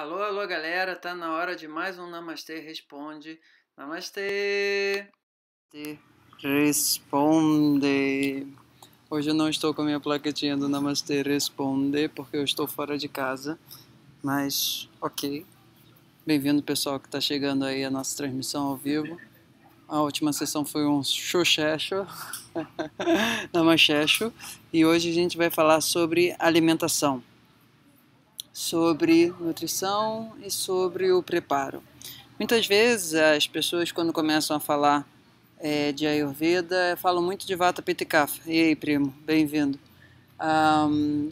Alô, alô, galera, tá na hora de mais um Namastê Responde. Namastê! Responde! Hoje eu não estou com a minha plaquetinha do Namastê Responde porque eu estou fora de casa, mas ok. Bem-vindo, pessoal, que está chegando aí a nossa transmissão ao vivo. A última sessão foi um xoxexo, namaxexo, e hoje a gente vai falar sobre alimentação sobre nutrição e sobre o preparo. Muitas vezes as pessoas, quando começam a falar é, de Ayurveda, falam muito de Vata Pitta Kapha. E aí, primo, bem-vindo. Um,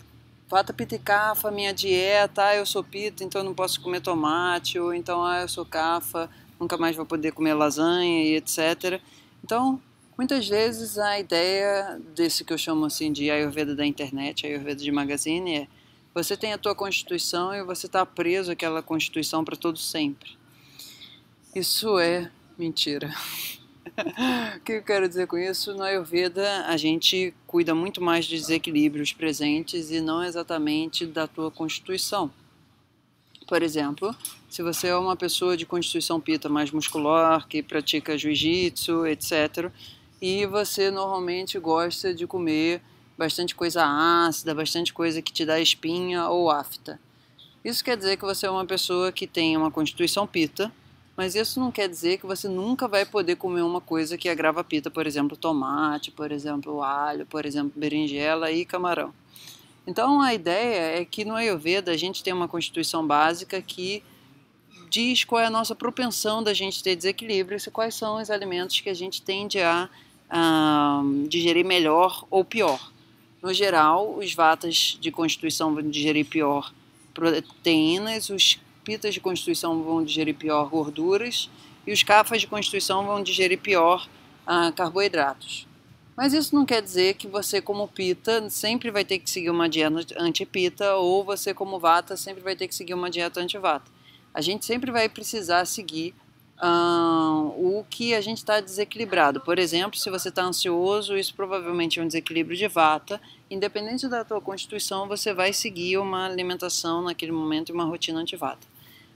Vata Pitta Kapha, minha dieta, ah, eu sou Pitta, então não posso comer tomate, ou então ah, eu sou Kapha, nunca mais vou poder comer lasanha e etc. Então, Muitas vezes a ideia desse que eu chamo assim de Ayurveda da internet, Ayurveda de magazine, é você tem a tua Constituição e você está preso àquela Constituição para todo sempre. Isso é mentira. o que eu quero dizer com isso? No Ayurveda, a gente cuida muito mais de desequilíbrios presentes e não exatamente da tua constituição. Por exemplo, se você é uma pessoa de constituição pita mais muscular, que pratica jiu-jitsu, etc., e você normalmente gosta de comer bastante coisa ácida, bastante coisa que te dá espinha ou afta. Isso quer dizer que você é uma pessoa que tem uma constituição pita, mas isso não quer dizer que você nunca vai poder comer uma coisa que agrava pita, por exemplo, tomate, por exemplo, alho, por exemplo, berinjela e camarão. Então a ideia é que no Ayurveda a gente tem uma constituição básica que diz qual é a nossa propensão da gente ter desequilíbrio e quais são os alimentos que a gente tende a, a ah, digerir melhor ou pior. No geral, os vatas de constituição vão digerir pior proteínas, os pitas de constituição vão digerir pior gorduras e os cafas de constituição vão digerir pior ah, carboidratos. Mas isso não quer dizer que você, como pita, sempre vai ter que seguir uma dieta antipita ou você, como vata, sempre vai ter que seguir uma dieta antivata. A gente sempre vai precisar seguir o que a gente está desequilibrado. Por exemplo, se você está ansioso, isso provavelmente é um desequilíbrio de vata. Independente da tua constituição, você vai seguir uma alimentação naquele momento e uma rotina antivata.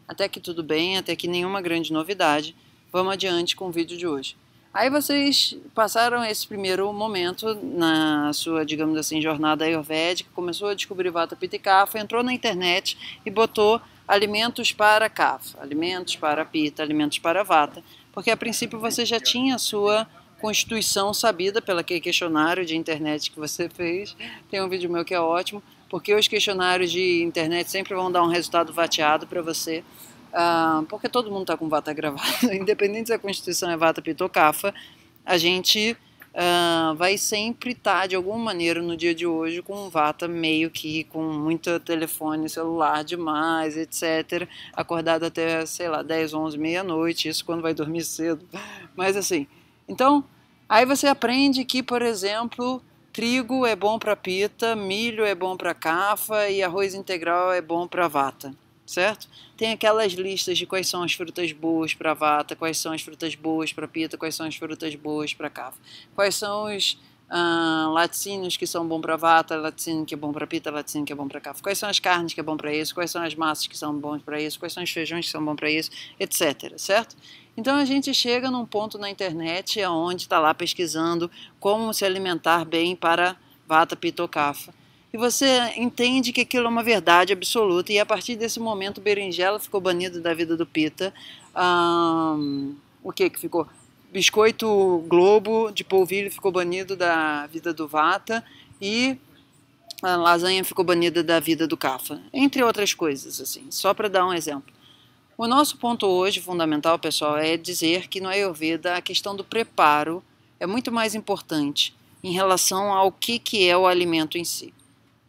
Até que tudo bem, até que nenhuma grande novidade. Vamos adiante com o vídeo de hoje. Aí vocês passaram esse primeiro momento na sua, digamos assim, jornada ayurvédica, começou a descobrir Vata Pitta e entrou na internet e botou alimentos para cafa, alimentos para pita, alimentos para vata, porque a princípio você já tinha a sua constituição sabida pelo questionário de internet que você fez. Tem um vídeo meu que é ótimo, porque os questionários de internet sempre vão dar um resultado vateado para você. Uh, porque todo mundo está com vata gravado, independente se a constituição é vata, pita ou cafa, a gente uh, vai sempre estar, tá, de alguma maneira, no dia de hoje, com um vata meio que com muito telefone, celular demais, etc. Acordado até, sei lá, 10, 11, meia-noite, isso quando vai dormir cedo. Mas assim, então, aí você aprende que, por exemplo, trigo é bom para pita, milho é bom para cafa e arroz integral é bom para vata certo? Tem aquelas listas de quais são as frutas boas para vata, quais são as frutas boas para pita, quais são as frutas boas para kafa, quais são os uh, laticínios que são bom para vata, laticínio que é bom para pita, laticínio que é bom para kafa, quais são as carnes que é bom para isso, quais são as massas que são bons para isso, quais são os feijões que são bons para isso, etc, certo? Então a gente chega num ponto na internet onde está lá pesquisando como se alimentar bem para vata, pita ou kafa e você entende que aquilo é uma verdade absoluta. E a partir desse momento, Berinjela ficou banido da vida do Pita. Um, o que que ficou? Biscoito Globo de polvilho ficou banido da vida do Vata e a lasanha ficou banida da vida do Cafa, entre outras coisas, assim, só para dar um exemplo. O nosso ponto hoje fundamental, pessoal, é dizer que no Ayurveda a questão do preparo é muito mais importante em relação ao que, que é o alimento em si.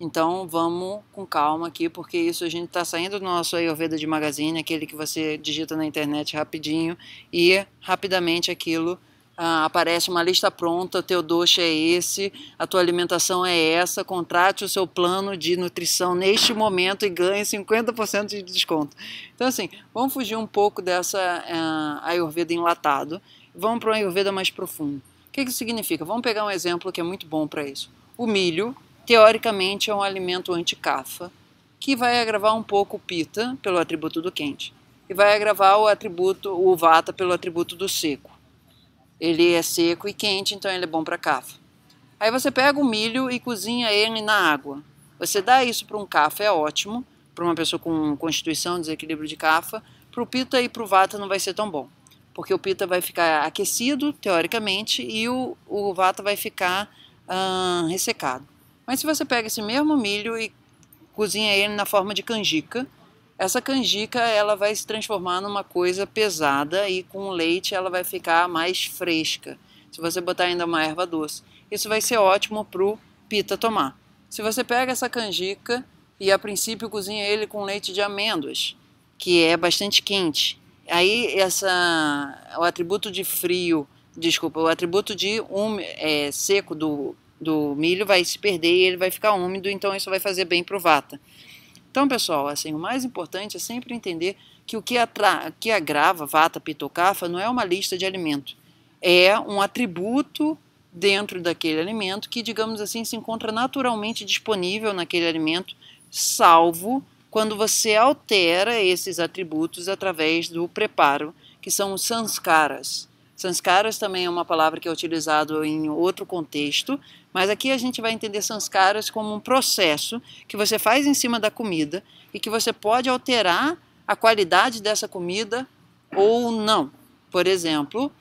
Então vamos com calma aqui, porque isso a gente está saindo do nosso Ayurveda de Magazine, aquele que você digita na internet rapidinho e rapidamente aquilo ah, aparece uma lista pronta, teu doce é esse, a tua alimentação é essa, contrate o seu plano de nutrição neste momento e ganhe 50% de desconto. Então assim, vamos fugir um pouco dessa ah, Ayurveda enlatado, vamos para um Ayurveda mais profundo. O que, que significa? Vamos pegar um exemplo que é muito bom para isso. O milho Teoricamente é um alimento anti-cafa que vai agravar um pouco o pita pelo atributo do quente e vai agravar o atributo o vata pelo atributo do seco. Ele é seco e quente, então ele é bom para cafa. Aí você pega o milho e cozinha ele na água. Você dá isso para um cafa é ótimo, para uma pessoa com constituição, desequilíbrio de cafa, para o pita e para o vata não vai ser tão bom, porque o pita vai ficar aquecido, teoricamente, e o, o vata vai ficar hum, ressecado. Mas se você pega esse mesmo milho e cozinha ele na forma de canjica, essa canjica ela vai se transformar numa coisa pesada e com leite ela vai ficar mais fresca. Se você botar ainda uma erva doce, isso vai ser ótimo pro pita tomar. Se você pega essa canjica e a princípio cozinha ele com leite de amêndoas, que é bastante quente. Aí essa o atributo de frio, desculpa, o atributo de um é, seco do do milho vai se perder e ele vai ficar úmido, então isso vai fazer bem para o vata. Então, pessoal, assim, o mais importante é sempre entender que o que, atra que agrava vata pitocafa não é uma lista de alimento, é um atributo dentro daquele alimento que, digamos assim, se encontra naturalmente disponível naquele alimento, salvo quando você altera esses atributos através do preparo, que são os sanskaras. Sanskaras também é uma palavra que é utilizada em outro contexto, mas aqui a gente vai entender sanskaras como um processo que você faz em cima da comida e que você pode alterar a qualidade dessa comida ou não. Por exemplo,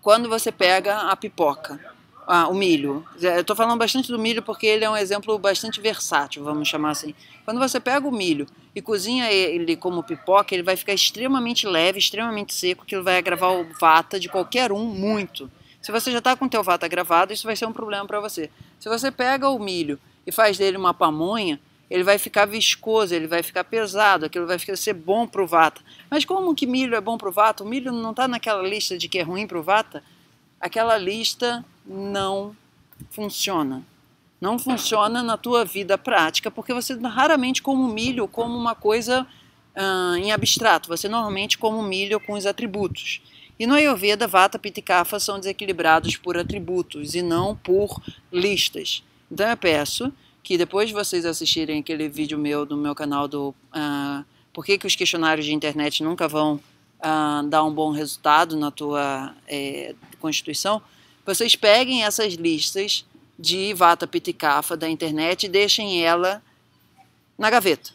quando você pega a pipoca, ah, o milho. Eu estou falando bastante do milho porque ele é um exemplo bastante versátil, vamos chamar assim. Quando você pega o milho e cozinha ele como pipoca, ele vai ficar extremamente leve, extremamente seco, que vai agravar o vata de qualquer um muito. Se você já está com o teu vata gravado, isso vai ser um problema para você. Se você pega o milho e faz dele uma pamonha, ele vai ficar viscoso, ele vai ficar pesado, aquilo vai ser bom para o vata. Mas como que milho é bom para o vata? O milho não está naquela lista de que é ruim para o vata? Aquela lista não funciona. Não funciona na tua vida prática, porque você raramente come milho como uma coisa ah, em abstrato. Você normalmente come milho com os atributos. E no Ayurveda, Vata Pitta e Kapha são desequilibrados por atributos e não por listas. Então eu peço que depois de vocês assistirem aquele vídeo meu do meu canal do uh, Por que, que os questionários de internet nunca vão uh, dar um bom resultado na tua eh, constituição, vocês peguem essas listas de Vata Pitta e Kapha da internet e deixem ela na gaveta.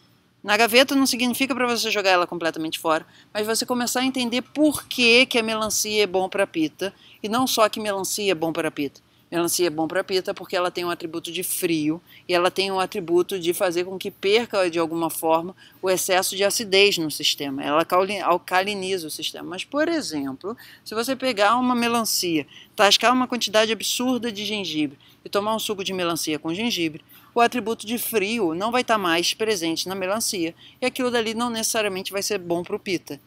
Na gaveta não significa para você jogar ela completamente fora, mas você começar a entender por que, que a melancia é bom para pita e não só que melancia é bom para pita. Melancia é bom para pita porque ela tem um atributo de frio e ela tem um atributo de fazer com que perca de alguma forma o excesso de acidez no sistema. Ela alcaliniza o sistema. Mas, por exemplo, se você pegar uma melancia, tascar uma quantidade absurda de gengibre e tomar um suco de melancia com gengibre, o atributo de frio não vai estar mais presente na melancia e aquilo dali não necessariamente vai ser bom para o pita.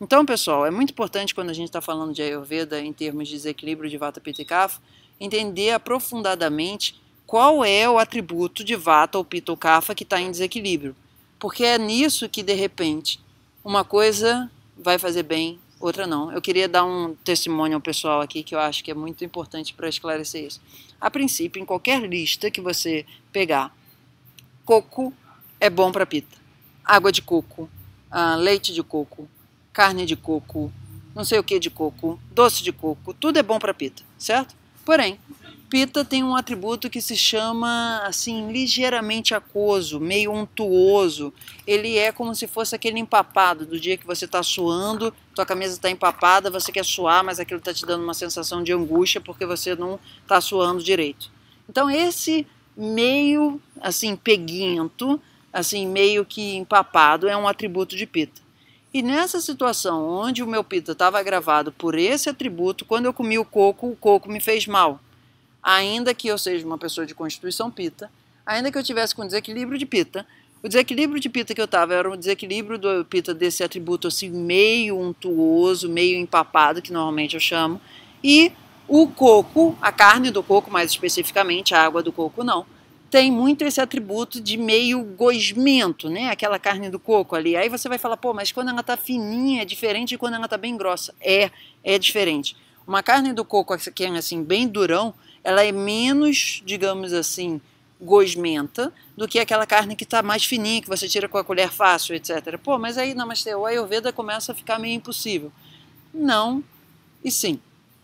Então, pessoal, é muito importante quando a gente está falando de Ayurveda em termos de desequilíbrio de vata, pitta e kapha, entender aprofundadamente qual é o atributo de Vata ou Pitta ou Kapha que está em desequilíbrio. Porque é nisso que, de repente, uma coisa vai fazer bem, outra não. Eu queria dar um testemunho ao pessoal aqui que eu acho que é muito importante para esclarecer isso. A princípio, em qualquer lista que você pegar, coco é bom para Pitta, água de coco, ah, leite de coco, carne de coco, não sei o que de coco, doce de coco, tudo é bom para Pitta, certo? Porém, Pita tem um atributo que se chama assim ligeiramente aquoso, meio untuoso. Ele é como se fosse aquele empapado do dia que você está suando, tua camisa está empapada, você quer suar, mas aquilo está te dando uma sensação de angústia porque você não está suando direito. Então esse meio assim peguento, assim meio que empapado é um atributo de Pita. E nessa situação onde o meu pita estava gravado por esse atributo, quando eu comi o coco, o coco me fez mal. Ainda que eu seja uma pessoa de constituição pita, ainda que eu tivesse com desequilíbrio de pita, o desequilíbrio de pita que eu estava era um desequilíbrio do pita desse atributo assim meio untuoso, meio empapado, que normalmente eu chamo, e o coco, a carne do coco mais especificamente, a água do coco não tem muito esse atributo de meio gosmento, né? Aquela carne do coco ali. Aí você vai falar, pô, mas quando ela tá fininha é diferente de quando ela tá bem grossa. É, é diferente. Uma carne do coco que é assim bem durão, ela é menos, digamos assim, gosmenta do que aquela carne que está mais fininha, que você tira com a colher fácil, etc. Pô, mas aí, namastê, o Ayurveda começa a ficar meio impossível. Não e sim.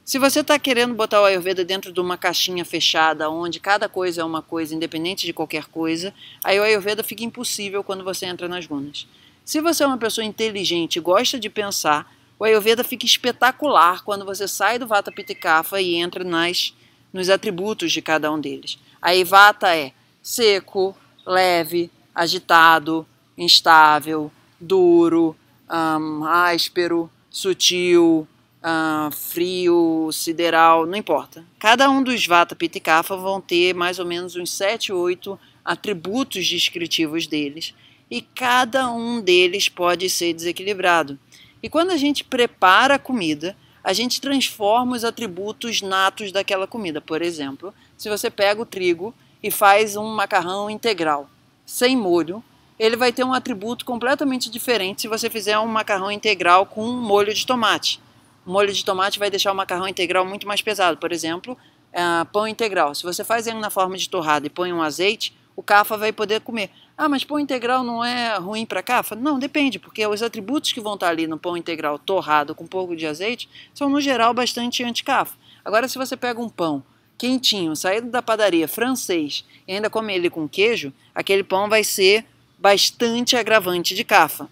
Se você está querendo botar o Ayurveda dentro de uma caixinha fechada, onde cada coisa é uma coisa, independente de qualquer coisa, aí o Ayurveda fica impossível quando você entra nas runas. Se você é uma pessoa inteligente e gosta de pensar, o Ayurveda fica espetacular quando você sai do Vata Pitikafa e e entra nas, nos atributos de cada um deles. Aí Vata é seco, leve, agitado, instável, duro, um, áspero, sutil, ah, frio, sideral, não importa. Cada um dos Vata Pitta e Kapha vão ter mais ou menos uns 7, 8 atributos descritivos deles e cada um deles pode ser desequilibrado. E quando a gente prepara a comida, a gente transforma os atributos natos daquela comida. Por exemplo, se você pega o trigo e faz um macarrão integral, sem molho, ele vai ter um atributo completamente diferente se você fizer um macarrão integral com um molho de tomate molho de tomate vai deixar o macarrão integral muito mais pesado. Por exemplo, uh, pão integral. Se você faz ele na forma de torrada e põe um azeite, o cafa vai poder comer. Ah, mas pão integral não é ruim para cafa? Não, depende, porque os atributos que vão estar ali no pão integral torrado com um pouco de azeite são, no geral, bastante anti anti-cafa. Agora, se você pega um pão quentinho, saído da padaria, francês, e ainda come ele com queijo, aquele pão vai ser bastante agravante de cafa.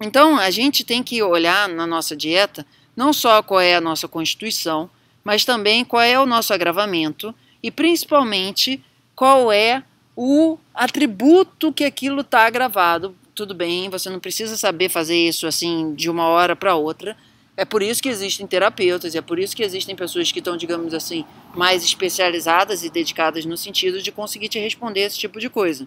Então, a gente tem que olhar na nossa dieta não só qual é a nossa Constituição, mas também qual é o nosso agravamento e, principalmente, qual é o atributo que aquilo está agravado. Tudo bem, você não precisa saber fazer isso assim de uma hora para outra. É por isso que existem terapeutas, é por isso que existem pessoas que estão, digamos assim, mais especializadas e dedicadas no sentido de conseguir te responder esse tipo de coisa.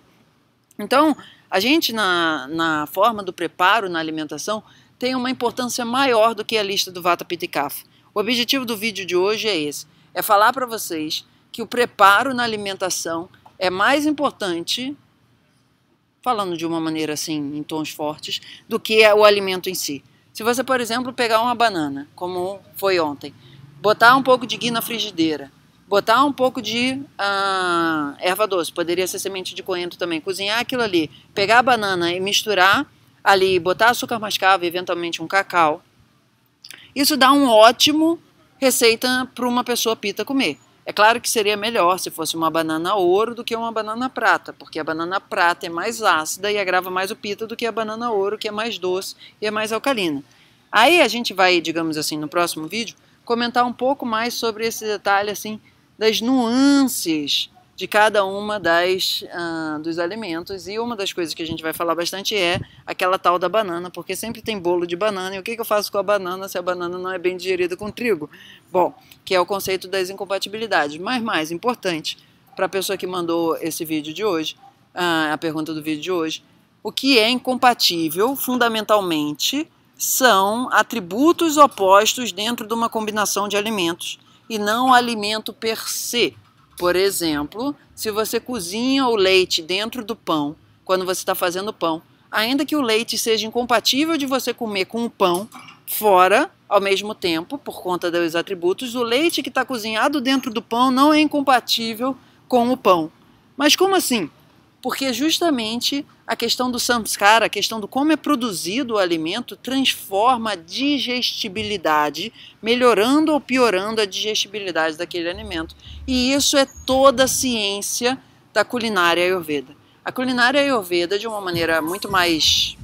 Então, a gente, na, na forma do preparo na alimentação, tem uma importância maior do que a lista do Vata Pitikapha. O objetivo do vídeo de hoje é esse: é falar para vocês que o preparo na alimentação é mais importante, falando de uma maneira assim, em tons fortes, do que o alimento em si. Se você, por exemplo, pegar uma banana, como foi ontem, botar um pouco de gui na frigideira, botar um pouco de ah, erva doce, poderia ser semente de coentro também, cozinhar aquilo ali, pegar a banana e misturar ali botar açúcar mascavo, eventualmente um cacau. Isso dá um ótimo receita para uma pessoa pita comer. É claro que seria melhor se fosse uma banana ouro do que uma banana prata, porque a banana prata é mais ácida e agrava mais o pita do que a banana ouro, que é mais doce e é mais alcalina. Aí a gente vai, digamos assim, no próximo vídeo, comentar um pouco mais sobre esse detalhe assim das nuances de cada uma das uh, dos alimentos e uma das coisas que a gente vai falar bastante é aquela tal da banana, porque sempre tem bolo de banana e o que, que eu faço com a banana se a banana não é bem digerida com trigo? Bom, que é o conceito das incompatibilidades. Mas mais importante para a pessoa que mandou esse vídeo de hoje, uh, a pergunta do vídeo de hoje, o que é incompatível fundamentalmente são atributos opostos dentro de uma combinação de alimentos e não alimento per se. Por exemplo, se você cozinha o leite dentro do pão, quando você está fazendo pão, ainda que o leite seja incompatível de você comer com o pão fora ao mesmo tempo, por conta dos atributos, o leite que está cozinhado dentro do pão não é incompatível com o pão. Mas como assim? porque justamente a questão do samskara, a questão do como é produzido o alimento, transforma a digestibilidade, melhorando ou piorando a digestibilidade daquele alimento. E isso é toda a ciência da culinária ayurveda. A culinária ayurveda, de uma maneira muito mais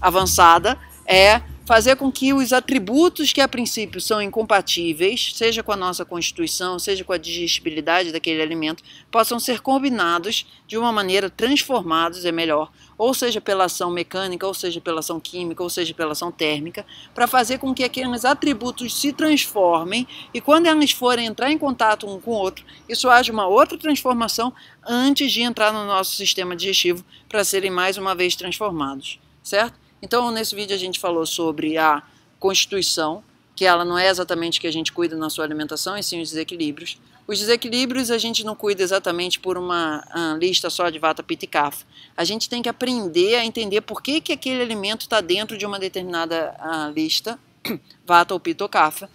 avançada, é fazer com que os atributos que a princípio são incompatíveis, seja com a nossa constituição, seja com a digestibilidade daquele alimento, possam ser combinados de uma maneira transformados, é melhor, ou seja pela ação mecânica, ou seja pela ação química, ou seja pela ação térmica, para fazer com que aqueles atributos se transformem e quando eles forem entrar em contato um com o outro, isso haja uma outra transformação antes de entrar no nosso sistema digestivo para serem mais uma vez transformados, certo? Então, nesse vídeo a gente falou sobre a constituição, que ela não é exatamente o que a gente cuida na sua alimentação, e sim os desequilíbrios. Os desequilíbrios a gente não cuida exatamente por uma uh, lista só de vata, pitta e kapha. A gente tem que aprender a entender por que, que aquele alimento está dentro de uma determinada uh, lista, vata ou pitta ou kapha,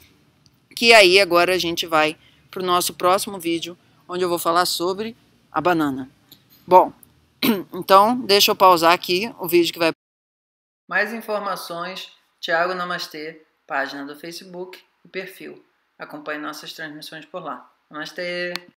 que aí agora a gente vai para o nosso próximo vídeo, onde eu vou falar sobre a banana. Bom, então deixa eu pausar aqui o vídeo que vai mais informações, Tiago Namastê, página do Facebook e perfil. Acompanhe nossas transmissões por lá. Namastê!